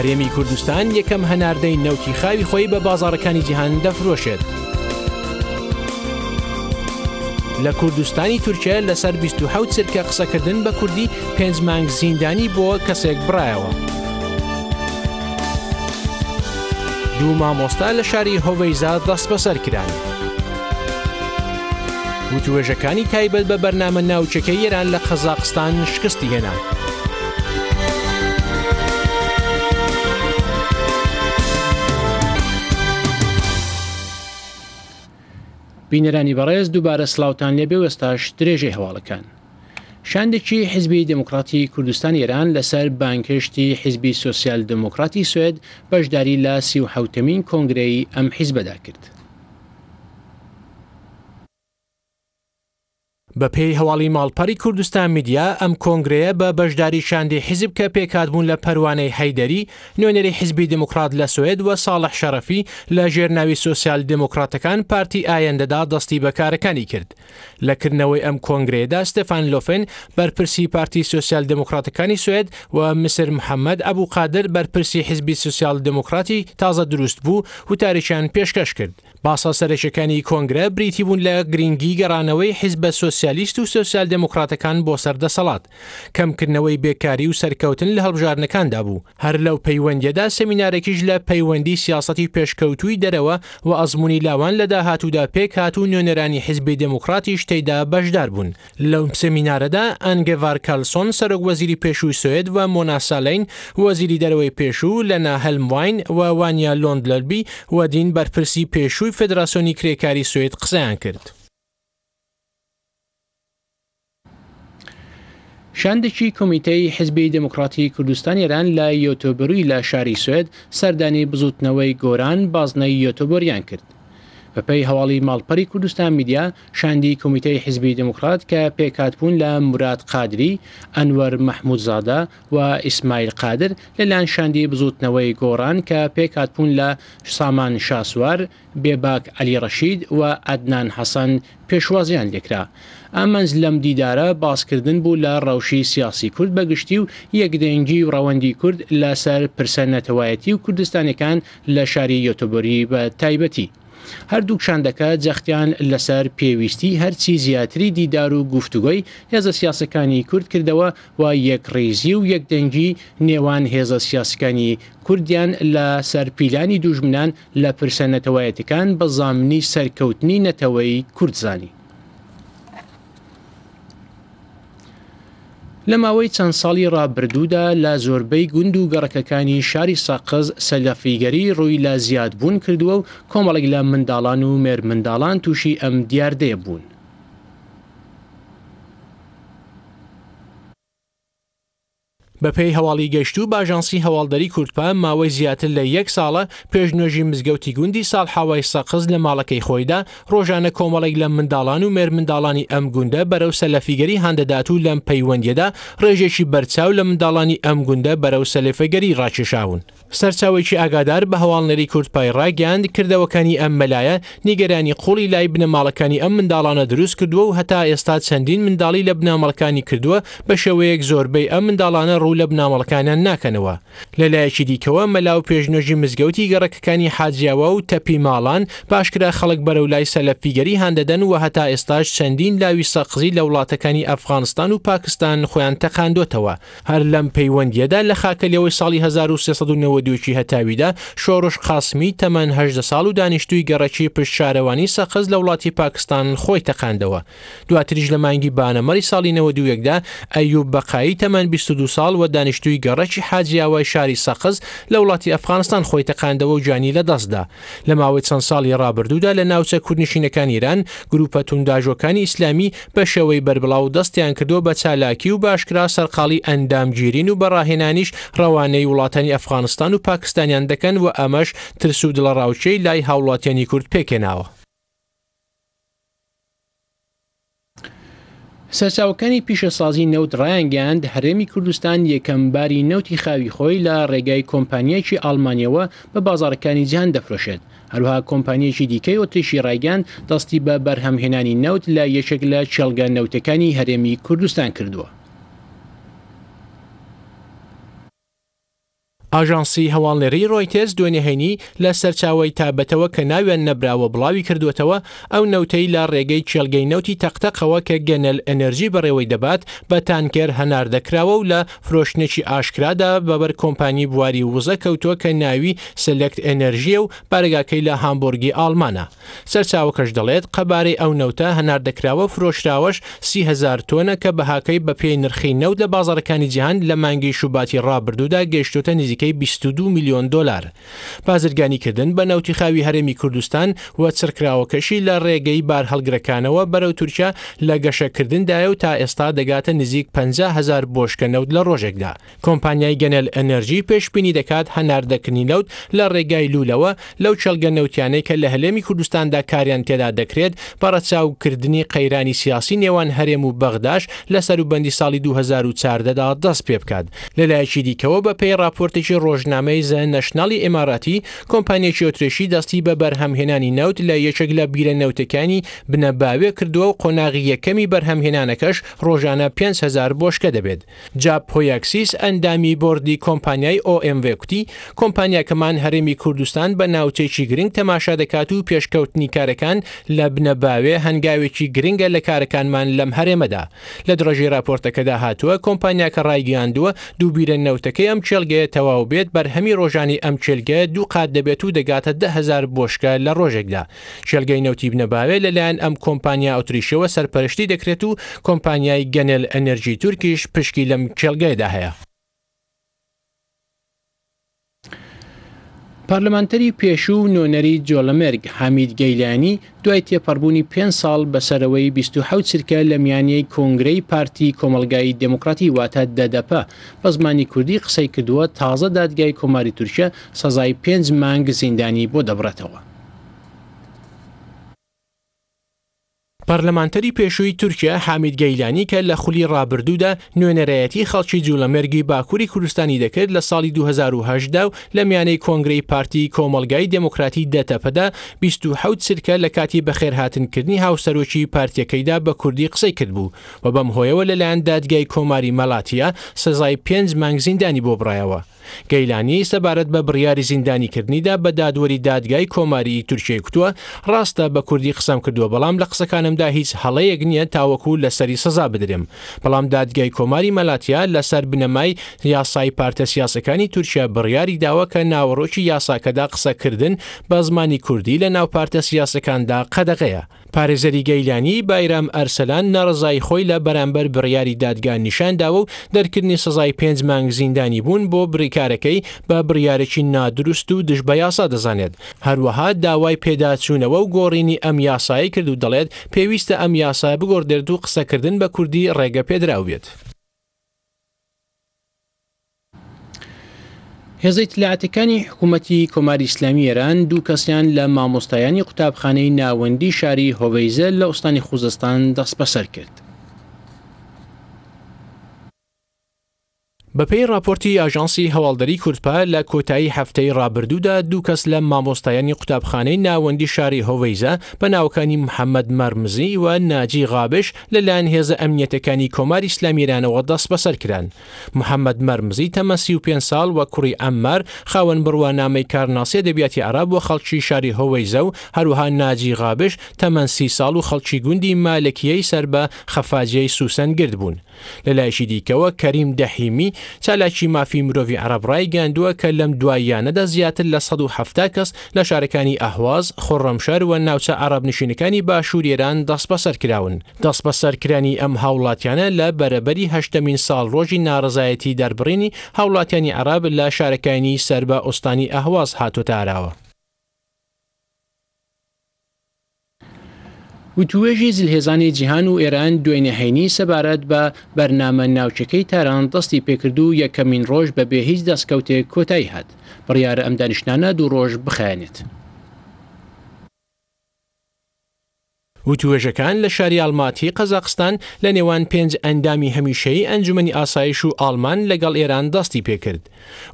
هەرێمی کوردستان یەکەم هەناردەی نەوتی خاوی خۆی بە بازارەکانی جیهان دەفرۆشێت. لە کوردستانی تورکیا لەسەر 26 سرکە قسەکردن بە کوردی پێنج مانگ زیندانی بۆ کەسێک برایەوە. دوو مامۆستا لە شاری هۆڤەیزاد دەست بەسەر کران. وتوێژەکانی تایبەت بە بەرنامە ناوچەکە ئێران لە قەزاقستان شکستی هێنان. بینەرانی بەڕێز دووبارە سلااوان لێ بێوەستاش درێژەی هەواڵەکان. شاندێکی حیزبی دموکراتی کوردستان ئێران لەسەر بانکشتی حیزبی سوسیال دموکراتی سوێد بەشداری لە سی و حوتەمین کۆنگرەی ئەم حیزبەدا کرد. بە پێی هەواڵی ماڵپەری کوردستان میدیا ئەم کۆنگرەیە بە بەشداری شاندی حیزب کە پێکاتبوون لە پەروانەی هەیدەری نوێنەری حیزبی دموکرات لە سوێد و ساڵح شەرەفی لە ژێرناوی سوسیال دموکراتەکان پارتی ئایەندەدا دەستی بەکارەکانی کرد لەکردنەوەی ئەم کۆنگرەیەدا ستەفان لۆفن بەرپرسی پارتی سوسیال دموکراتەکانی سوێد و مسر محەممەد ئەبوو قادر بەرپرسی حیزبی سوسیال دموکراتی تازە دروست بوو و تاریشیان پێشکەش کرد باسا سەرشەکانی کۆنگرە بریتی بوون لە گرنگی گەڕانەوەی حیز بە سوسیالیست و سوسیال دموکراتەکان بۆ سەردەسەڵات کەمکردنەوەی بێکاری و سەرکەوتن لە هەڵبژارنەکاندا بوو هەر لەو پەیوەندیدا سەمینارێکیش لە پەیوەندی سیاستی پێشکەوتوی دەرەوە و ئەزمموی لاوان لە داهاتوودا پێک هات و نوێنەرانی حیزبی دموکراتی شتیدا بەشدار بوون لەو سەمینارەدا ئەنگەڤار کالسۆن سەرۆک وەزیری پێش و سوێد و مۆناسالین وەزیری دەرەوەی پێشوو لەنا هەلمواین و وانیا لۆندلەربی و دین بەرپرسی پێشووی سەرۆکەوەی فدراسیۆنی کرێکاری سوێت قسەیان کرد. شاندێکی کمیتەی حزبی دموکراتی کوردستانی ئێران لە یۆتۆبروی لە شاری سوێد سەردانی بزوتنەوەی گۆران بازنەی یۆتۆبۆریان کرد. بەپی هەواڵی ماڵپەری کوردستان میدیا شاندی کمیتەی حزبی دموکرات کە پێکاتبوون لە مراد قادری ئەنوەر مەحمودزادا و ئیسمایل قادر لەلاان شاندی بزوتنەوەی گۆڕان کە پێکاتبوون لە سامان شاسوار بێباک علی ڕەشید و ئەدنان حەسەن پێشوازیان لێکرا. ئامەنز لەم دیدارە باسکردن بوو لە ڕەوشی سیاسی کورد بەگشتی و یەکدەنگی و ڕەوەندی کورد لەسەر پرسە نەتەوایەتی و کوردستانەکان لە شاری یۆتۆبری بە تایبەتی. هەردوو شاندەکە جەختیان لەسەر پێویستی هەرچی زیاتری دیدار و گفتوگۆی هێزە سیاسەکانی کورد کردەوە و یەکڕێزی و یەکدەنگی نێوان هێزە سیاسەکانی کوردیان لە سەرپیلانی دوژمنان لە پرسە نەتەوایەتەکان بە زامنی سەرکەوتنی نەتەوەی کوردزانی لە ماوەی چەند ساڵی ڕابردوودا لە زۆربەی گوند و گەڕەکەەکانی شاری ساقز سەلەفیگەری ڕووی لە زیاد بوون کردووە و کۆمەڵێک لە منداڵان و مێر منداڵان تووشی ئەم دیاردێ بوون. بەپی هەواڵی گەشت و باژانسی هەواڵدەری کورتپان ماوەی زیاتر لە یەک ساڵە پێش نوێژی مزگەوتی گوندی ساڵ هاوای سەقز لە ماڵەکەی خۆیدا ڕۆژانە کۆمەڵێک لە منداڵان و مێر منداڵانی ئەم گوندە بەرەو سەلەفیگەری هەندەدات و لەم پەیوەندیدا ڕێژێکی بەرچاو لە منداڵانی ئەم گوندە بەرەو سەلفەگەری ڕاکێشاون. سەرچاوێکی ئاگادار بە هەواڵنەری کورتپای ڕاگەاند کردەوەکانی ئەم مەلایە نیگەرانی قوڵی لای بنەماڵەکانی ئەم منداڵانە دروست کردووە و هەتا ئێستا چەندین منداڵی لە بنامەڵەکانی کردووە بە شێوەیەک زۆربەی ئەم منداڵانە ڕوو و لە بنامەڵەکانیان ناکەنەوە لەلایەکی دیکەوە مەلاو پێشنۆژی مزگەوتی گەڕکەکانی حاجیاوە و تەپی ماڵان باشکرا خەڵک بەرە و لای سەلەفیگەری هەندەدەن و هەتا ئێستاش چەندین لاوی سەقزی لە وڵاتەکانی ئەفغانستان و پاکستان خۆیان تەقاندوتەوە هەر لەم پەیوەندیەدا لە خاکەلەوەی ساڵی 1992 هەتاویدا شۆڕش قاسمی تەمەەن هە ساڵ و دانیشتوی گەڕەکی پشت شارەوانی سەقز لە وڵاتی پاکستان خۆی تەقاندەوە دواتریش لە مانگی بانەمەری ساڵی 92دا ئەیوب بەقایی تەمەەن 22 ساڵ و دانیشتوی گەڕەکی حاجیاوای شاری سەقز لە وڵاتی ئەفغانستان خۆی تەقاندەوە و جانی لە دەستدا لە ماوەی چەند ساڵی ڕابردوودا لە ناوچە کوردنشینەکان ایران گروپە تونداژەکانی ئیسلامی بە شێوەی بربڵاو دەستیان کردو بە چالاکی و باشکرا سەرقاڵی ئەندامگیرین و بەڕاهێنانیش ڕەوانەی وڵاتانی ئەفغانستان و پاکستانیان دەکەن و ئەمەش ترس و دڵە ڕاوچەی لای هاوڵاتیانی کورد پێکێناوە سەرچاوەکانی پیشەسازی نەوت ڕایانگەاند هەرێمی کوردستان یەکەم باری نەوتی خاوی خۆی لە ڕێگای کۆمپانیەکی ئالمانیەوە بە بازارەکانی جیان دەفرۆشێت هەروها کۆمپانیەکی دیکەی ئۆتشی ڕایگەان دەستی بە بەرهەمهێنانی نەوت لە یەشێک لە چێلگە نەوتەکانی هەرێمی کوردستان کردووە. ئاژانسی هەواڵێری ڕۆیتێز دوێنێهێنی لە سەرچاوی تابەتەوە کە ناوێن نەبراوە بڵاوی کردوێتەوە ئەو نەوتەی لا ڕێگەی چێلگەی نەوتی تەختەقەوە کە گەنەل ئەنەرژی بەڕێوەی دەبات بە تانکێر هەناردەکراوە و لە فرۆشنێکی ئاشکرادا بەبەر کۆمپانی بواری وزە کەوتووە کە ناوی سلکت ئەنەرژیە و بارگاکەی لە هامبورگی ئالمانە سەرچاوکەش دەڵێت قەبارەی ئەو نەوتە هەناردەکراوە فرۆشراوەش سیهزار تۆنە کە بەهاکەی بە پێی نرخی نەوت لە بازارەکانی جیهان لە مانگی شوباتی ڕابردوودا گەشتوتە نزیک سەرەکەی 22 میلیۆن دلار بازرگانیکردن بە نەوتی خاوی هەرێمی کوردستان و چرکراوەکەشی لە ڕێگەی بار هەلگرەکانەوە بەرەو تورکیا لە گەشەکردندایە و تا ئێستا دەگاتە نزیک 500هزار بۆشکە نەوت لە ڕۆژێکدا کۆمپانیای گەنەل ئەنەرژی پێشببینی دەکات هەناردەکردنی لەوت لە ڕێگای لولەوە لەو چەلگە نەوتیانەی کە لە هەلێمی کوردستاندا کاریان تێدا دەکرێت پەرەچاوکردنی قەیرانی سیاسی نێوان هەرێم و بەغداش لە سەروبندی ساڵی 2014دا دەست پێ بکات لەلایەکی دیکەوە بە پێی راپۆرتێکی پێشکەشی ڕۆژنامەی زە نەشناڵی ئێماراتی کۆمپانیەکی ئۆترێشی دەستی بە بەرهەمهێنانی نەوت لە یەکێک لە بیرە نەوتەکانی بنەباوێ کردووە و قۆناغی یەکەمی بەرهەمهێنانەکەش ڕۆژانە 5هزار بۆشکە دەبێت جاب پۆیاکسیس ئەندامی بردی کۆمپانیای OMV کوتی کۆمپانیاکەمان هەرێمی کوردستان بە ناوچێکی گرنگ تەماشا دەکات و پێشکەوتنی کارەکان لە بنەباوێ هەنگاوێکی گرنگە لە کارەکانمان لەم هەرێمەدا لە درۆژی راپۆرتەکەدا هاتووە کۆمپانیاکە ڕایگەاندووە دووبیرە نەوتەکەی ئەم چێلگەیە تەواو کراو بێت بەرهەمی ڕۆژانی ئەم چێلگە دوو قات دەبێت و دەگاتە دههزار بۆشکە لە ڕۆژێکدا چێلگەی نەوتی بنەباوێت لەلایەن ئەم کۆمپانیا ئۆتریشەوە سەرپەرشتی دەکرێت و کۆمپانیای گەنل ئەنەرژی تورکیش پشکی لەم چێلگایدا هەیە پارلمانتەری پێشوو نۆنەری جۆلەمەرگ حمید گەیلانی دوای تێپەڕبوونی پێ ساڵ بەسەرەوەی 26 چرکە لە میانەی کۆنگرەی پارتی کۆمەلگایی دموکراتی واتە دەدەپە بە زمانی کوردی قسەی کردووە تازە دادگای کۆماری تورکە سەزای پێنج مانگ زیندانی بۆ دەبڕێتەوە پەرلەمانتەری پێشووی تورکیا حامید گەیلانی کە لە خولی ڕابردوودا نوێنەرایەتی خەڵکی جوولەمەرگی باکووری کوردستانی دەکرد لە ساڵی 2010دا و لە میانەی کۆنگری پارتی کۆمەلگای دموکراتی دەتەپەدا 26 سرکە لە کاتی بەخێرهاتنکردنی هاوسەرۆکی پارتیەکەیدا بە کوردی قسەی کرد بوو و بەم هۆیەوە لەلایەن دادگای کۆماری مەڵاتیە سزای پێنج مانگزیندانی بۆ برایەوە. گەیلانی سەبارەت بە بڕیاری زیندانیکردنیدا بە دادوەری دادگای کۆماری تورکیای کوتووە ڕاستە بە کوردی قسەم کردووە بەڵام لە قسەکانمدا هیچ هەڵەیەک نییە تاوەکو لەسەری سەزا بدرم بەڵام دادگای کۆماری مەلاتیا لەسەر بنەمای یاسای پارتە سیاسەکانی تورکیا بڕیاری داوە کە ناوەڕۆکی یاساکەدا قسەکردن بە زمانی کوردی لە ناو پارتە سیاسەکاندا قەدەغەیە. پارێزەری گەیلانی بایرام ئەرسەلان نەڕزای خۆی لە بەرامبەر بڕیاری دادگان نیشانداوە و دەرکردنی سزای پێنج مانگ زیندانی بوون بۆ بریکارەکەی بە بڕیارێکی نادروست و دش بە یاسا دەزانێت هەروەها داوای پێداچوونەوە و گۆڕینی ئەم یاسایی کرد و دەڵێت پێویستە ئەم یاسا بگۆردرد و قسەکردن بە کوردی ڕێگە پێدراوێت. هێزەی تلاعاتەکانی حکوومەتی کۆماری ئسلامی ئێران دوو کەسیان لە مامۆستایانی قوتابخانەی ناوەندی شاری هۆڤیزە لە ئوستانی خوزستان دەست بەسەر کرد. بەپی راپۆرتی ئاژانسی هەواڵدەری کورتپا لە کۆتایی هەفتەی ڕابردوودا دوو کەس لە مامۆستایانی قوتابخانەی ناوەندی شاری هۆڤیزە بە ناوەکانی محەممەد مەرمزی و ناجی غابش لەلایەن هێزە ئەمنیەتەکانی کۆماری ئسلامیرانەوە دەست بەسەر کران. محەممەد مەرمزی تەمەسی و پێ ساڵ وە کوڕی ئەممار خاوەن بڕوانامەی کارناسیە دەبیاتی عراب و خەڵکی شاری هۆڤیزە و هەروها ناجی غابش تەمەسی ساڵ و خەڵکی گوندی مالکیەی سەر بە خەفاجەی سووسەن گرد بوون. لە لایشی دیکەوە کەریم دەحیمی چالاکی مافی مرۆڤی عربڕای گەاندووە کە لەم دواییانەدا زیاتر لە 1970 کەس لە شارەکانی ئەهواز خۆڕەمشار و ناوچە عرب نشینەکانی باشوورێران دەست بە سەرکراون دەست بە سەرکرانی ئەم هاوڵاتیانە لە بەرەبەری هەشتمین ساڵ ڕۆژی ناڕزایەتی دەربڕینی هاوڵاتیانی عراب لە شارەکانی سەر بە ئوستانی ئەهواز هاتوتاراوە و توێژی زلهێزانی جیهان و ئێران دوێنێ هەینی سەبارەت بە بەرنامە ناوچەکەی تاران دەستی پێکردو یەکەمین ڕۆژ بەبێ هیچ دەستکەوتێک کۆتایی هات بڕیارە ئەم دانیشتانە دوو ڕۆژ بخێنێت. وتوێژەکان لە شاری ئالماتی قەزاقستان لە نێوان پێنج ئەندامی هەمیشەی ئەنجومی ئاسایش و ئالمان لەگەڵ ئێران دەستی پێکرد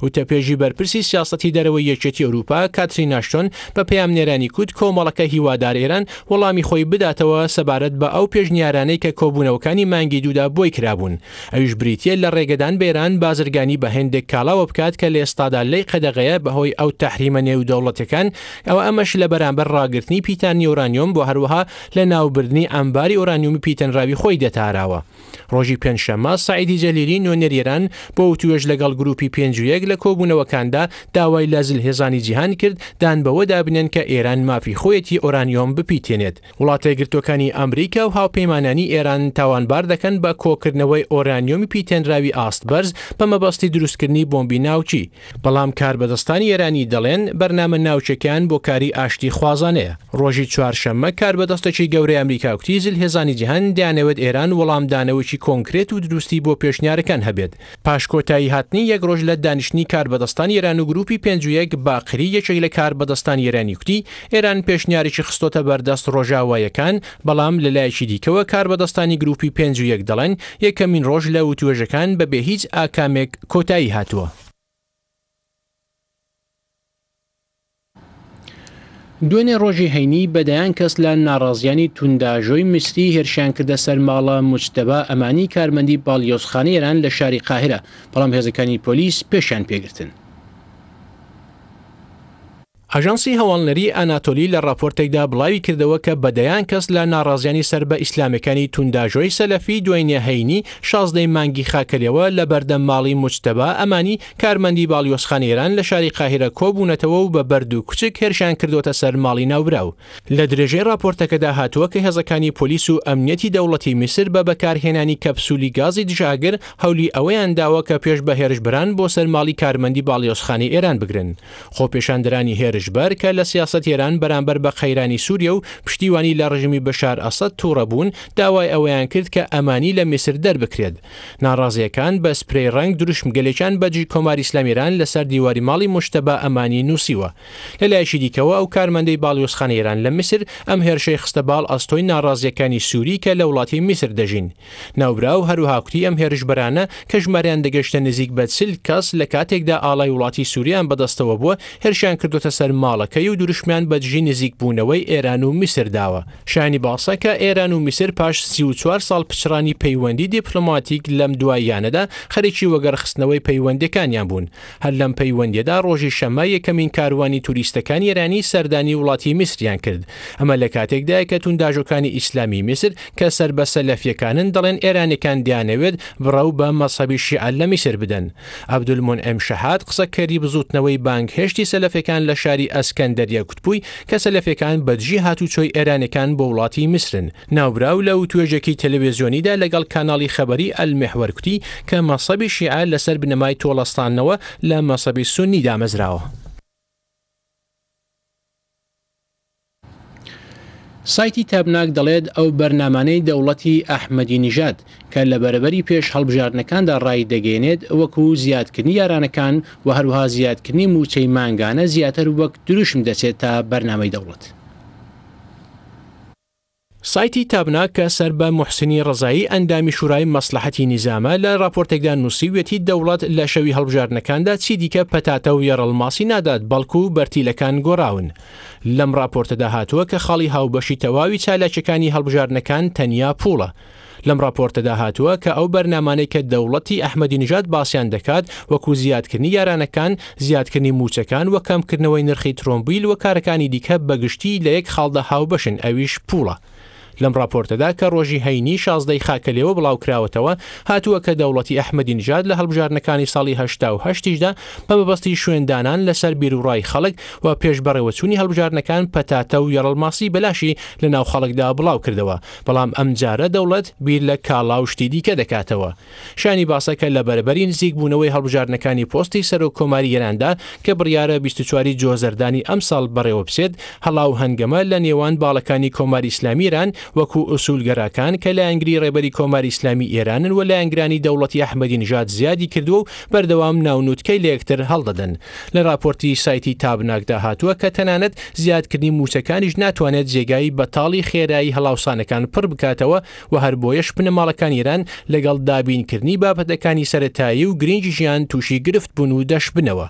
وتەپێژی بەرپرسی سیاستی دەرەوەی یەکێتی ئەوروپا کاتری ناشتۆن بە پێیام نێرانی کووت کۆمەڵەکە هیوادار ئێران وەڵامی خۆی بداتەوە سەبارەت بە ئەو پێشنیارانەی کە کۆبوونەوەکانی مانگی دوودا بۆی کرابوون ئەوش بریتە لە ڕێگەدان بێران بازرگانی بە هندێک کاڵاوە بکات کە لە ئێستادا لی قەدەغەیە بەهۆی ئەو تحریمە نێو دەوڵەتەکان ئەوە ئەمەش لە بەرامبەر ڕاگررتنی پیتان نیۆرانیۆم بۆ هەروەها لە ناوبردنی ئەمباری ئۆرانیومی پیتەنراوی خۆی دەتاراوە ڕۆژی پێنجشەمە سعیدی جەلیری نوێنەرێران بۆ توێژ لەگەڵ گروپی پێنجویەک لە کۆبوونەوەکاندا داوای لەزل هێزانی جیهان کرد دان بەوە دابنێن کە ئێران مافی خۆیەتی ئۆرانیۆم بپیتێنێت وڵاتە گرتوەکانی ئەمریکا و هاوپەیمانانی ئێران تاوانبار دەکەن بە کۆکردنەوەی ئۆرانیۆمی پیتێنراوی ئاست بەرز بەمەبەستی دروستکردنی بۆمبی ناوچی بەڵام کار بەدەستانی ئێرانی دەڵێن بەرنامە ناوچەکان بۆ کاری ئاشتی خوازانەیە ڕۆژی چوارشەممە کار بەدەستەکی گەورەی ئەمریکا و تیزل هێزانی جیهان دیانەوێت ئێران وەڵامدانەوەکی ئاماژەیەکی کۆنکرێت و دروستی بۆ پێشنیارەکان هەبێت پاشکۆتایی هاتنی یەک ڕۆژ لە دانیشتنی کاربدەستان ئێران و گروپی پێنجویەک باقری یەکێک لە کاربدەستان ئێرانی کوتی ئێران پێشنیارێکی خستۆتە بەردەست ڕۆژاوایەکان بەڵام لەلایەکی دیکەوە کاربدەستانی گروپی پێنجویەک دەڵێن یەکەمین ڕۆژ لە وتوێژەکان بەبێ هیچ ئاکامێک کۆتایی هاتووە دوێنێ ڕۆژی هەینی بەدەیان کەس لە ناڕازیانی تونداژۆی میسری هێرشیان کردە سەر ماڵە مجتبە ئەمانی کارمەندی باڵیۆزخانەیەران لە شاری قاهرە بەڵام هێزەکانی پۆلیس پێشیان پێگرتن. ئەژانسی هەواڵنەری ئەناتۆلی لە راپۆرتێکدا بڵاوی کردەوە کە بەدەیان کەس لە ناڕازیانی سەر بە ئیسلامەکانی تونداژۆی سەلەفی دوێنێ هەینی شازدەی مانگی خاکەلەوە لە بەردەم ماڵی مجتەبا ئەمانی کارمەندی باڵیۆسخانێران لە شاری قاهرە کۆبوونەتەوە و بە بەرد و کوچک هێرشان کردوتە سەر ماڵی ناوراو لە درێژەی راپۆرتەکەدا هاتووە کە هێزەکانی پۆلیس و ئەمنیەتی دەوڵەتی میسر بە بەکارهێنانی کەپسولی گازی دژاگر هەولی ئەوەیان داوە کە پێش بە هێرشبران بۆ سەر ماڵی کارمەندی باڵیۆسخانی ئێران بگرن خۆپێشاندرانی هێر دژبەر کە لە سیاست ئێران بەرامبەر بە خەیرانی سووریە و پشتیوانی لە ڕژمی بەشار ئەسەد تووڕەبوون داوای ئەویان کرد کە ئەمانی لە میسر دەربکرێت ناڕازیەکان بە سپری ڕنگ دروشم گەلێکان بەجی کۆماری ئسلامیران لەسەر دیواری ماڵی مشتبە ئەمانی نووسیوە لەلایشی دیکەوە ئەو کارمەندەی باڵیۆسخان ئێران لە مسر ئەم هێرشەی خستە باڵ ئەستۆی ناڕازیەکانی سووری کە لە وڵاتی میسر دەژین ناوبرا و هەروهاکوتی ئەم هێرشبرانە کە ژماران دەگەشتە نزیک بە چل کەس لە کاتێکدا ئاڵای وڵاتی سووریان بەدەستەوە بووە هێرشیان کردوتە سەر سەر ماڵەکەی و دروشمیان بەدژی نزیک بوونەوەی ئێران و میسر داوە شانی باسەکە ئێران و میسر پاش 34 ساڵ پچرانی پەیوەندی دیپلۆماتیک لەم دواییانەدا خەرێکی وەگەرخستنەوەی پەیوەندەکانیان بوون هەر لەم پەیوەندێدا ڕۆژی شەمە یەکەمین کاروانی توریستەکان ئێرانی سەردانی وڵاتی میسریان کرد ئەمە لە کاتێکدای کە تونداژەکانی ئیسلامی میسر کە سەر بە سەلەفیەکانن دەڵێن ئێرانەکان دیانەوێت بڕەو بە مەسەبی شیعل لە میسر بدەن عبدولمون ئەم شەهات قسەکەری بزوتنەوەی بانک هێشتی سەلەفەکان لە شاری دیاری ئەسکەندەریە کوتبووی کە سەلەفەکان بەدژی هاتوچۆی ئێرانەکان بۆ وڵاتی میسرن ناوراو لەو توێژێکی تەلەویزیۆنیدا لەگەڵ کاناڵی خەبەری ئەلمەحوەرکوتی کە مەسەبی شیعە لەسەر بنەمای تۆڵەستانەوە لە مەسەبی سنی دامەزراوە. سایتی تابناک دەڵێت ئەو بەرنمانەی دەوڵەتی ئەحمەدی نیژات کە لە بەرەبەری پێش هەڵبژاردنەکاندا ڕای دەگەێنێت وەکو زیادکردنی یارانەکان و هەروها زیادکردنی موچەی مانگانە زیاتر وەک دروشم دەچێت تا بەرنامەی دەوڵەت. سایتی تابنا کە سەر بە محسنی ڕزایی ئەندامی شورای مەسلحەتی نیزامە لە راپۆرتێکدا نووسیوێتی دەوڵەت لە شەوی هەڵبژارنەکاندا چی دیکە پەتاتە و یەڕەڵماسی نادات بەڵکو و بەرتیلەکان گۆڕاون لەم راپۆرتەدا هاتووە کە خاڵی هاوبەشی تەواوی چالاکیەکانی هەڵبژارنەکان تەنیا پوڵە. لەم راپۆرتەدا هاتووە کە ئەو بەرنمانەی کە دەوڵەتی ئەحمەدی نژات باسییان دەکات وەکو زیادکردنی یارانەکان زیادکردنی موچەکان وە کەمکردنەوەی نرخی ترۆمبیل و کارەکانی دیکە بەگشتی لە یەک خاڵدا هاوبەشن ئەویش پوڵە. لەم راپۆرتەدا کە ڕۆژی هەینی شازدەی خاکەلێەوە بڵاوکراوەتەوە هاتووە کە دەوڵەتی ئەحمەدی نژاد لە هەڵبژارنەکانی ساڵی هشتیشدا بەبەستی شوێندانان لەسەر بیرروڕای خەڵک و پێشبەڕێوە چوونی هەڵبژارنەکان پەتاتە و یەڕەڵماسی بەلاشی لە ناو خەڵکدا بڵاو کردەوە بەڵام ئەمجارە دەوڵەت بیر لە کاڵاوشتی دیکە دەکاتەوە شانی باسەکە لە بەربەری نزیک بوونەوەی هەڵبژارنەکانی پۆستی سەر و کۆماری یەراندا کە بڕیاە 24واری جۆزەردانی ئەمساڵ بەڕێوە بسێت هەڵاو هەنگەمە لە نێوان باڵەکانی کۆماری ئسلامیران وەکو ئوسولگەراکان کە لە ئەنگری ڕێبەری کۆماری ئسلامی ئێرانن و لە ئەنگرانی دەوڵەتی ئەحمەدی نژاد زیادی کردووە و بەردەوام ناونوتکەی لەکتر هەڵدەدەن لە راپۆرتی سایتی تابناکدا هاتووە کە تەنانەت زیادکردنی موچەکانیش ناتوانێت جێگایی بەتاڵی خێرایی هەڵاوسانەکان پڕ بکاتەوە و هەر بۆیەش پنەماڵەکان ئێران لەگەڵ دابینکردنی بابەتەکانی سەتایی و گرنگی ژیان تووشی گرفت بوون و دەش بنەوە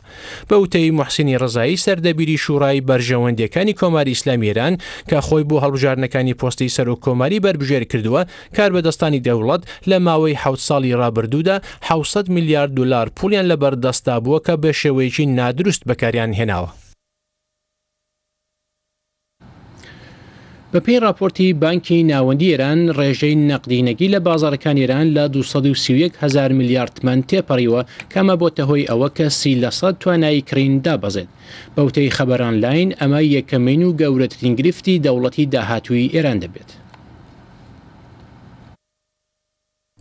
بەوتەی محسینی ڕزایی سەردەبیری شوڕای بەرژەوەندیەکانی کۆماری ئسلامێران کە خۆی بۆ هەڵبژارنەکانی پۆستی سەر هەژار و کۆماری بربژێر کردووە کار بەدەستانی دەوڵەت لە ماوەی حە ساڵی رابرردوودا 600 میلیارد دلار پولیان لە بەردەستا بووە کە بە شێوەیەکی نادروست بەکاریان هێناوە. بە پێی راپۆرتی بانکی ناوەندی ئێران ڕێژەی نەقدینەگی لە بازارەکان ئێران لە 230هزار میلیاردمان تێپەڕیوە کامە بۆتە هۆی ئەوە کە سی لە سەد توانایی کریندا بەزێت بەوتەی خەبەران لاین ئەمە یەکەمین و گەورەترین گرفتی دەوڵەتی داهاتووی ئێران دەبێت.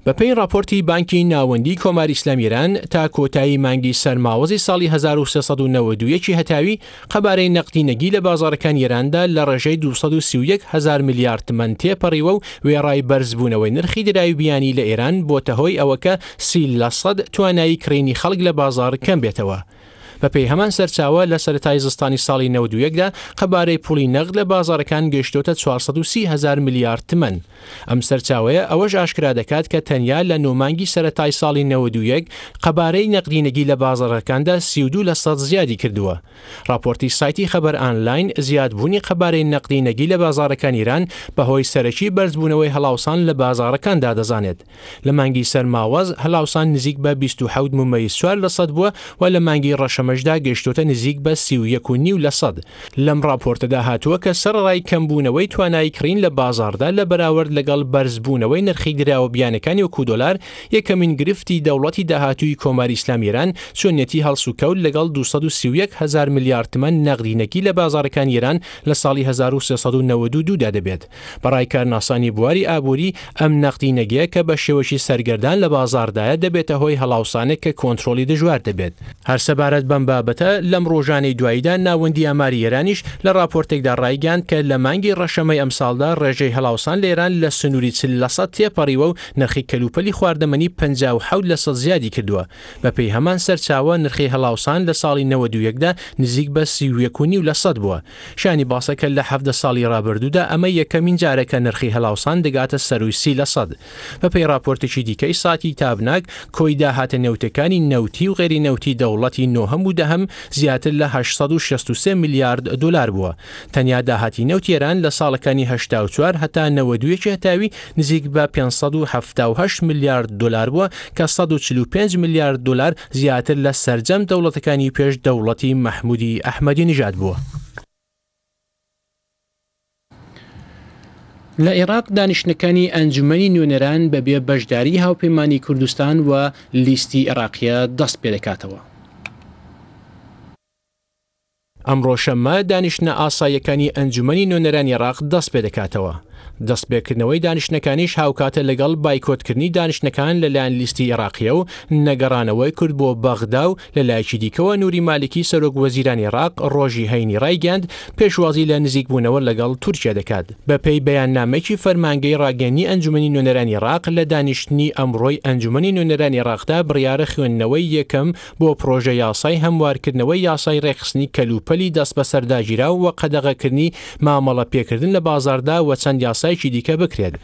بەپی راپۆرتی بانکی ناوەندی کۆماری ئسلامیران تا کۆتایی مانگی سەرماوەزی ساڵی 1992ەکی هەتاوی قەبارەی نەقتینەگی لە بازارەکان ئێراندا لە ڕێژەی 200هزار میلیارد من تێپەڕیوە و وێڕای بەرزبوونەوەی نرخی دراوی بیانی لە ئێران بۆتە هۆی ئەوەکە سی لە سەد توانایی کرینی خەڵک لە بازار کەم بێتەوە. بەپی هەمان سەرچاوە لە سەرای زستانی ساڵی 92دا قەبارەی پولی نەغ لە بازارەکان گەشتۆتە 430 هزار میلیارد تمەن ئەم سەرچاوەیە ئەوەش ئاشکرا دەکات کە تەنیا لە نۆمانگی سەتای ساڵی 92 قەبارەی نەقدینەگی لە بازارەکاندا سیودو لە سەد زیادی کردووە راپۆرتی سایتی خەبەر ئانلاین زیادبوونی قەبارەی نەقدینەگی لە بازارەکان ایران بەهۆی سەرەکی بەرزبوونەوەی هەڵاوسان لە بازارەکاندا دەزانێت لە مانگی سەرماوەز هەڵاوسان نزیک بە 27 ممەی سوار لە سەد بووە و لە مانگی ڕەشم ئەمەشدا گەشتوتە نزیک بە سیویەکونی و لە سەد لەم ڕاپۆرتەدا هاتووە کە سەرڕای کەمبوونەوەی توانای کڕین لە بازاردا لە بەراورد لەگەڵ بەرزبوونەوەی نرخی درراوە بیانەکانی وەکو دلار یەکەمین گرفتی دەوڵەتی داهاتووی کۆماری ئسلامیران چۆنەتی هەڵسوکەوت لەگەڵ 2 هزار میلیاردمە نەغدینەکی لە بازارەکان ئێران لە ساڵی 1992دا دەبێت بەڕای کارناسانی بواری ئابووری ئەم نەقدینەگەیە کە بە شێوەشی سەرگردان لە بازاردایە دەبێتە هۆی هەڵاوسانێک کە کۆنتترۆلی دژوار دەبێت هەر سەبارەت بە بەم بابەتە لەم ڕۆژانەی دواییدا ناوەندی ئەماری ئێرانیش لە راپۆرتێکدا ڕایگەان کە لە مانگی ڕەشەمەی ئەمساڵدا ڕێژەی هەڵاوسان لێران لە سنووری چ لە سە تێپەڕیوە و نرخی کەلوپەلی خواردەمەنی 5 لە سە زیادی کردووە بەپی هەمان سەرچاوە نرخی هەڵاوسان لە ساڵی 92دا نزیک بە سیویەکونی و لە سەد بووە شانی باسەکە لە هەفتە ساڵی رابرردوودا ئەمە یەکەمین جارەکە نرخی هەڵاوسان دەگاتە سەرویسی لە سەد بەپی راپۆرتێکی دیکەی ساتی تابناک کۆی داهاتە نەوتەکانی نەوتی و غێری نەوتی دەوڵەتی نۆهەم هەموو دەهم زیاتر لە 1663 میلیارد دلار بووە تەنیا داهاتی نەوتێران لە ساڵەکانی 1940 هەتا نەوە دوێکی هەتاوی نزیک بە 578 میلیارد دلار بووە کە 145 میلیارد دلار زیاتر لە سرجەم دەوڵەتەکانی پێش دەوڵەتی مەحمودی ئەحمەدی نژاد بووە. لە عێراق دانیشتەکانی ئەنجومی نوێنەران بەبێ بەشداری هاوپەیمانی کوردستان و لیستی عراقیە دەست پێ دەکاتەوە. ئەمڕۆ شەممە دانیشتە ئاسایەکانی ئەنجومی نوێنەران عێراق دەست پێ دەکاتەوە دەستبێکردنەوەی دانیشتەکانیش هاوکاتە لەگەڵ بایکۆتکردنی دانیشتەکان لەلایەن لیستی عراقیە و نەگەڕانەوەی کرد بۆ بەغدا و لە لایکی دیکەوە نووری مالکی سەرۆک وەزیرانی ڕاق ڕۆژی هەینی ڕایگەاند پێشوازی لە نزیک بوونەوە لەگەڵ تورکیا دەکات بە پێی بەیاننامەکی فەرمانگەی ڕاگەنی ئەنجومی نوێنەرانی ڕاق لە دانیشتنی ئەمڕۆی ئەنجومی نوێنەرانی ڕاقدا بڕیاە خوێندنەوەی یەکەم بۆ پرۆژە یاسای هەموارکردنەوەی یاسای ڕێخستنی کەلوپەلی دەست بە سەرداگیرا و قەدەغەکردنی مامەڵە پێکردن لە بازاردا وە چەند یاسایکی دیکە بکرێت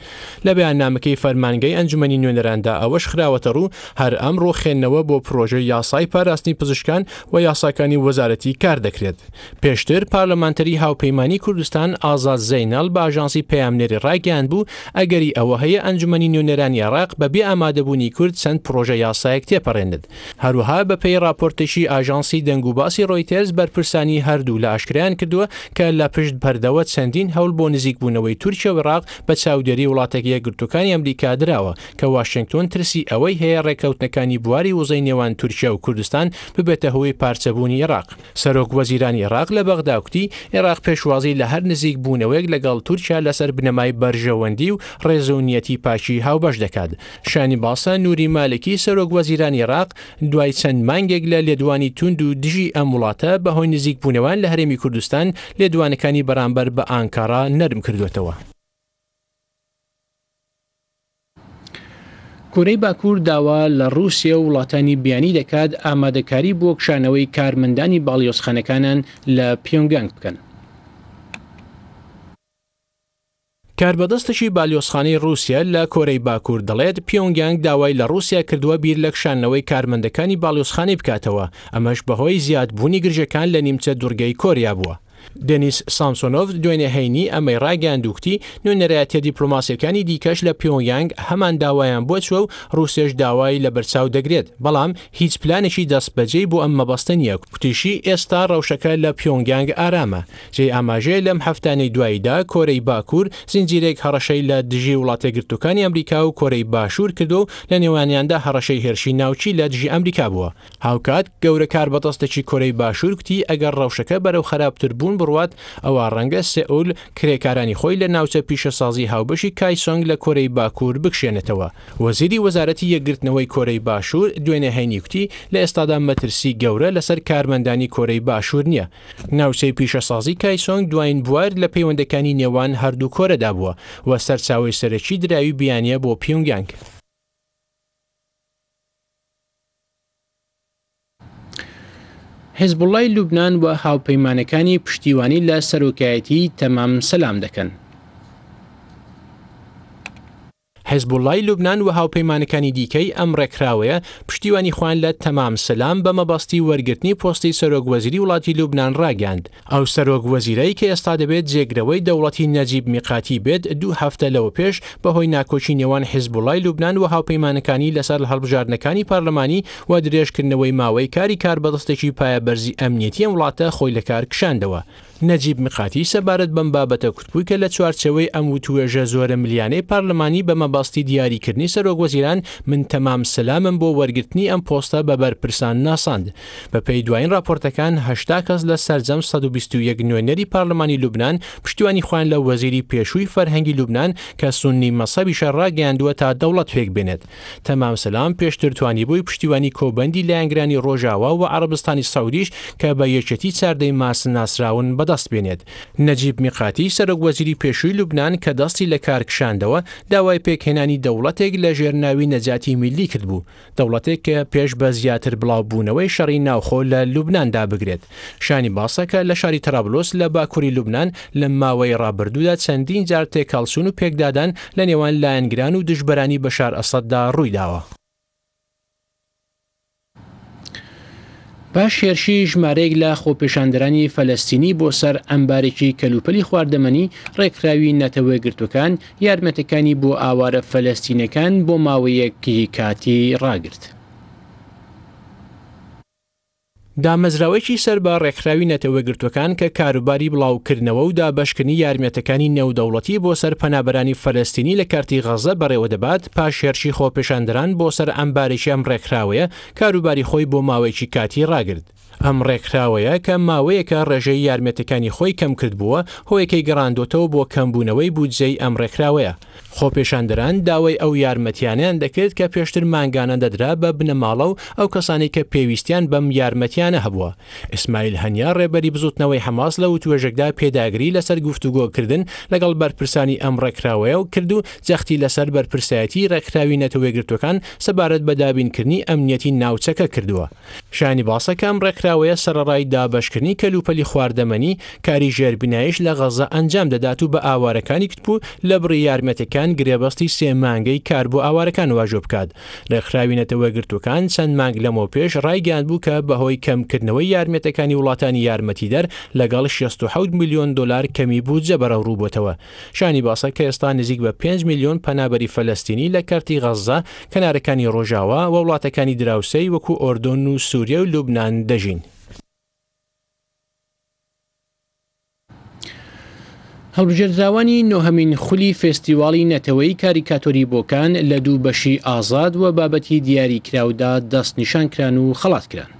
لە بەیان نامەکەی فەرمانگەی ئەنجومی نوێنەراندا ئەوەش خراوەتە ڕوو هەر ئەمڕۆ خێنەوە بۆ پرۆژە یاسای پاراستنی پزیشکان و یاساکانی وەزارەتی کار دەکرێت پێشتر پارلەمانتەری هاوپەیمانی کوردستان ئازاد زەینال باژانسی پەیامنێری ڕاگەیان بوو ئەگەری ئەوە هەیە ئەنجومی نوێنەرانی عراق بەبێ ئامادەبوونی کورد چەند پرۆژە یاسایەک تێپەڕێنت هەروها بە پێی راپۆرتێکی ئاژانسی دەنگوباسی ڕۆیتێز بەرپرسانی هەردوو لە ئاشکریان کردووە کە لە پشت بەردەوە چەندین هەوڵ بۆ نزیک بوونەوەی تورکیا و عێراق بە چاودێری وڵاتێکیە گرتوەکانی ئەمریکا درراوە کە واشنگتن ترسی ئەوەی هەیە ڕێکەوتنەکانی بواری وزەی نێوان تورکیا و کوردستان ببێتە هۆی پارچەبوونی عێراق سەرۆک وەزیران عێراق لە بەغداوتی عێراق پێشوازی لە هەر نزیک بوونەوەیەک لەگەڵ تورکیا لەسەر بنەمای بەرژەوەندی و ڕێزونیەتی پاچی هاوبەش دەکات شانی باسا نوری مالکی سەرۆک وەزیران عێراق دوای چەند مانگێک لە لێدوانی تونند و دژی ئەم وڵاتە بەهۆی نزیک بوونەوان لە هەرێمی کوردستان لێدوانەکانی بەرامبەر بە ئانکارا نەرم کردوێتەوە. کورەی باکوور داوا لە رووسیا و وڵاتانی بیانی دەکات ئامادەکاری بۆ کشانەوەی کارمەندانی باڵیۆسخانەکانان لە پیۆنگنگ بکەن. کاربەدەستشی بالیۆسخانەی رووسیا لە کۆرەی باکوور دەڵێت پیۆنگیانگ داوای لە رووسیا کردووە بیر لە کشانەوەی کارمەندەکانی بالیۆسخانی بکاتەوە ئەمەش بەهۆی زیادبوونی گرژەکان لە نیمچە دوورگەی کۆریا بووە. دنیس سامسۆنۆڤ دوێنێ هەینی ئەمەی ڕاگەان دوکتی نوێنەرایەتە دیپلۆماسیەکانی دیکەش لە پیۆنگیانگ هەمان داوایان بۆ چوە و رووسێش داوای لە بەرچاو دەگرێت بەڵام هیچ پلانێکی دەستبەجێ بۆ ئەم مەبەستە نیە کوتیشی ئێستا ڕەوشەکە لە پیۆنگیانگ ئارامە جێ ئاماژێ لەم هەفتانەی دواییدا کۆرەی باکوور زنجیرێک هەڕەشەی لە دژی وڵاتە گرتوەکانی ئەمریکا و کۆرەی باشوور کردو لە نێوانیاندا هەڕەشەی هێرشی ناوچی لە دژی ئەمریکا بووە هاوکات گەورە کار بەدەستێکی کۆرەی باشوور کوتی ئەگەر ڕەوشەکە بەرەو خراپتر بوون بڕوات ئەوە ڕەنگە سئول کرێکارانی خۆی لە ناوچە پیشەسازی هاوبەشی کایسۆنگ لە کۆرەی باکوور بکشێنێتەوە وەزیری وەزارەتی یەکگرتنەوەی کۆرەی باشوور دوێنێ هەینیکتی لە ئێستادا مەترسی گەورە لەسەر کارمەندانی کۆرەی باشوور نییە ناوچەی پیشەسازی کایسۆنگ دوین بوار لە پەیوەندەکانی نێوان هەردوو کۆرەدا بووە وە سەرچاوی سەرەکی دراوی بیانیە بۆ پیونگانگ هێزبوڵای لوبناان بە هاوپەیمانەکانی پشتیوانی لە سەرۆکایەتی تەمام سەسلام دەکەن هەزبوڵای لوبناان و هاوپەیمانەکانی دیکەی ئەم ڕێکراوەیە پشتیوانی خوان لە تەمام سلام بەمەبەستی وەرگرتنی پۆستی سەرۆک وەزیری وڵاتی لوبناان ڕاگەاند ئەو سەرۆک وەزیرایی کە ئێستا دەبێت جێگرەوەی دەوڵەتی نەجیب میقاتی بێت دوو هەفتە لەوە پێش بەهۆی ناکۆچی نێوان حزبوڵای لوبناان و هاوپەیمانەکانی لەسەر هەڵبژاردنەکانی پارلمانی و درێژکردنەوەی ماوەی کاری کار بەدەستێکی پایە بەرزی ئەمنیەتی وڵاتە خۆی لە کار کشاندەوە. نەجیب مقاتی سەبارەت بەم بابەتە کوتبووی کە لە چوارچەوەی ئەم و توێژە زۆرە ملیانەی پارلمانی بە مەباستی دیاریکردنی سەرۆگوەزیران من تەمام سەلامم بۆ وەرگرتنی ئەم پۆستە بە بەرپرسان ناساند بە پێی دوایین راپۆرتەکان هشتا کەس لە سەررجەم 121 نوێنەری پارلمانی لوبناان پشتیوانی خوان لە وەزیری پێشووی فەرهەنگی لوبناان کە سنی مەسەبیشە ڕاگەیاندووە تا دەوڵەت پێک بێنێت تەمام سەسلام پێشترتوانی بووی پشتیوانی کۆبندی لایەنگرانی ڕۆژاوا و عربستانی سعودیش کە بە یەکەتی چاردەی ماسن ناسراون بەدا دەست بێنێت نەجیب میقاتی سەرۆک وەزیری پێشووی لوبنان کە دەستی لە کارکشاندەوە داوای پێکهێنانی دەوڵەتێک لە ژێرناوی نەجاتی میلی کرد بوو دەوڵەتێک کە پێش بە زیاتر بڵاوبوونەوەی شەڕی ناوخۆ لە لوبناندا بگرێت شانی باسەکە لە شاری تەرابلۆس لە باکووری لوبنان لە ماوەی ڕابردوودا چەندین جار تێکالسون و پێکدادان لە نێوان لایەنگران و دژبەرانی بەشار ئەسەددا ڕوویداوە پاش هێرشی ژمارەیەک لە خۆپێشاندرانی فەلستینی بۆ سەر ئەمبارێکی کەلوپەلی خواردەمەنی ڕێکراوی نەتەوەگرتوەکان یارمەتەکانی بۆ ئاوارە فەلستینەکان بۆ ماوەیەکی کاتی ڕاگررت. دامەزراوەیەکی سەر بە ڕێکخراوی نەتەوەگرتوەکان کە کاروباری بڵاوکردنەوە و دابشکننی یارمەتەکانی نێودەوڵەتی بۆ سەر پەنابەرانی فەلستینی لە کارتی غەزە بەڕێوە دەبات پاشێرشی خۆپێشاندران بۆ سەر ئەمبارێکی ئەم ڕێکخراوەیە کاروباری خۆی بۆ ماوەیەکی کاتی ڕاگرت. ئەم ڕێکخراوەیە کە ماوەیەکە ڕێژەی یارمەتەکانی خۆی کەم کرد بووە هۆیەکەی گەڕاندۆتەوە بۆ کەمبوونەوەی بودجەی ئەم ڕێکخراوەیە خۆپێشاندران داوای ئەو یارمەتیانیان دەکرد کە پێشتر مانگانە دەدرا بە بنەماڵە و ئەو کەسانی کە پێویستیان بەم یارمەتیانە هەبووە ئیسمایل هەنیا ڕێبەری بزوتنەوەی حماس لە و توێژێکدا پێداگری لەسەر گفتوگۆکردن لەگەڵ بەرپرسانی ئەم ڕێکراوەیە و کرد و جەختی لەسەر بەرپرسایەتی ڕێکراوی نەتەوێگرتوەکان سەبارەت بە دابینکردنی ئەمنیەتی ناوچەکە کردووە شانی باسەکەم ڕێکراوەیە سەرڕای دابشکردنی کەلوپەلی خواردەمەنی کاری ژێربینایش لە غەزە ئەنجام دەدات و بە ئاوارەکانی کتبوو لە بڕی یارمەتەکە گرتوەکان گرێبەستی سێ مانگەی کار بۆ ئاوارەکان واژۆ بکات ڕێکخراوینەتەوە گرتوەکان چەند مانگ لەمەوە پێش ڕایگەان بوو کە بەهۆی کەمکردنەوەی یارمەتەکانی وڵاتانی یارمەتی دەر لەگەڵ 6 میلیۆن دلار کەمی بوو جەبەرە ڕووبەتەوە شانی باسە کە ئێستا نزیک بە 5 میلیۆن پەنابەری فەلستینی لە کەرتی غەزە کەنارەکانی ڕۆژاوا و وڵاتەکانی دراوسەی وەکو ئۆردۆن و سووریە و لوبناان دەژین. هەڵبژێر زاوانی نۆهمین خولی فستیوالی نەتەوەی کاریکاتۆری بۆکان لە دوو بەشی ئازاد و بابەتی دیاری کراودا دەست نیشانکران و خڵاتکران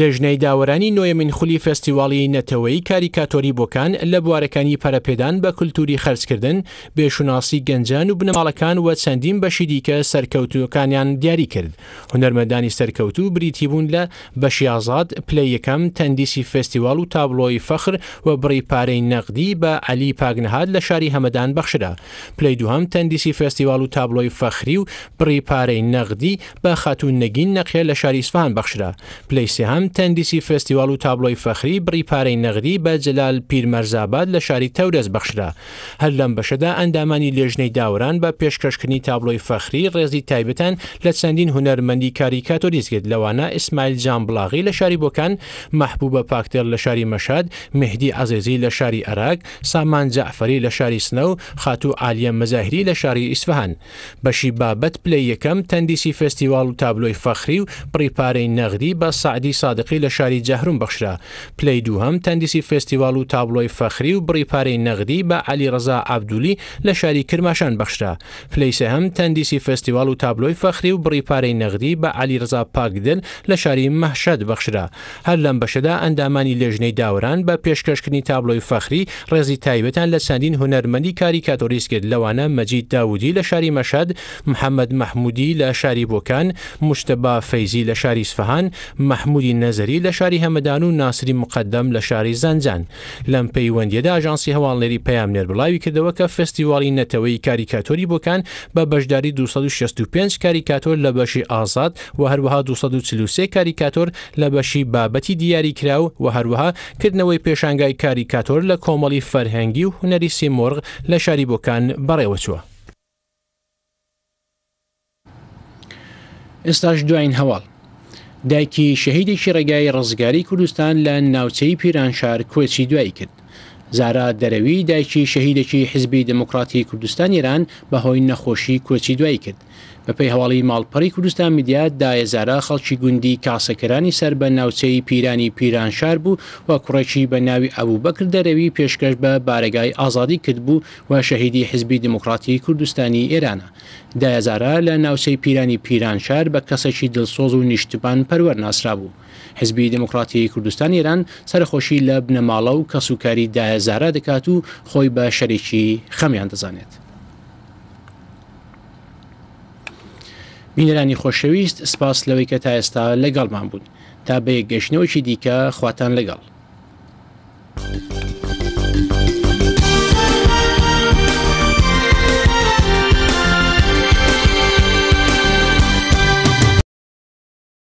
لە ژنەی داوەرانی نوێ من خولی فستیواڵی نەتەوەی کاریکاتۆری بۆکان لە بوارەکانی پەرەپێدان بە کولتوری خرجکردن بێشوناسی گەنجان و بنەماڵەکان وە چەندین بەشی دیکە سەرکەوتوەکانیان دیاری کرد هوەرمەدانی سەرکەوت و بریتی بوون لە بەشیازاد پلی یەکەم تەندیسی فستیوال و تابلۆی فەخر و بڕی پارەی نەقدی بە علی پاگنهاد لە شاری هەمەدان بەخشرا پلی دوهم تەندیسی فستیوال و تابلۆی فەخری و بڕی پارەی نەقدی بە خاتون نەگین نەخێ لە شاریسفان بەخشرا پلیسیهام ئەم تەندیسی فستیوال و تابلۆی فەخری بڕی پارەی نەغری بە جلال پیرمەرزاباد لە شاری تەورەز بەخشرا هەر لەم بەشەدا ئەندامانی لێژنەی داوران بە پێشکەشکردنی تابلۆی فەخری ڕێزی تایبەتەن لە چەندین هوەرمەندی کاریکاتۆریزگرت لەوانە ئیسمایل جان بڵاغی لە شاری بۆکان محبوب بە پاکتێر لە شاری مەشاد مهدی ئازێزی لە شاری عراق سامان جعفری لە شاری سنە و خاتو عالیە مەزاهری لە شاری ئیسفهان بەشی بابەت پلی یەکەم تەندیسی فستیوال و تابلۆی فەخری و پڕیپارەی نەغری بە سعدی سا سادقی لە شاری جەهروم بەخشرا پلی دووهم تەندیسی فستیوال و تابلۆی فەخری و بڕیپارەی نەغدی بە علی ڕزا عبدولی لە شاری کرماشان بەخشرا پلیسە هەم تەندیسی فستیوال و تابلۆی فەخری و بڕیپارەی نەغدی بە علی ڕزا پاکدل لە شاری مەحشەد بەخشرا هەر لەم بەشدا ئەندامانی لێژنەی داوران بە پێشکەشکردنی تابلۆی فەخری ڕێزی تایبەتان لە سندین هوەرمەندی کاریکاتۆریست کرد لەوانە مەجید داودی لە شاری مەشەد محەممەد مححمودی لە شاری بۆکان مشتبا فەیزی لە شاری سفهان مححمودی نەزەری لە شاری هەمەدان و ناسری مقدەم لە شاری زەنجان لەم پەیوەندیدا ژانسی هەواڵێری پەیامنێر بڵاوی کردەوە کە فستیوالی نەتەوەی کاریکاتۆری بۆکان بە بەشداری 265 کاریکاتۆر لە بەشی ئازاد و هەروەها 243 کاریکاتۆر لە بەشی بابەتی دیاری کراو و هەروەها کردنەوەی پێشانگای کاریکاتۆر لە کۆمەڵی فەرهەنگی و هوەری سیمۆرغ لە شاری بۆکان بەڕێوە چووە. ئێستاش دوایین هەواڵ دایکی شەهیدێکی ڕێگای ڕزگاری کوردستان لە ناوچەی پیرانشار کۆچی دوایی کرد زارا دەرەوی دایکی شەهیدێکی حزبی دموکراتی کوردستان ئێران بەهۆی نەخۆشی کۆچی دوایی کرد بەپی هەواڵی ماڵپەڕی کوردستان میدیا دایەزارا خەڵکی گوندی کاسەکەرانی سەر بە ناوچەی پیرانی پیرانشار بوو و کوڕێکی بە ناوی ئەوو بەکرد دەرەوی پێشکەش بە بارگای ئازادی کردبوو و شەهیدی حزبی دموکراتی کوردستانی ئێرانە دایەزارا لە ناوچەی پیرانی پیرانشار بە کەسەکی دڵسۆز و نیشتبان پەروەەر ناسرا بوو. حزبی دموکراتی کوردستان ئێران سەرخۆشی لە بنەماڵە و کەسوکاری داهێزارە دەکات و خۆی بە شەرێکی خەمیان دەزانێت. بینەرانی خۆشەویست سپاس لەوەی کە تا ئێستا لەگەڵمان بوون تا بەیە گەشتنەوەکی دیکە خواتان لەگەڵ.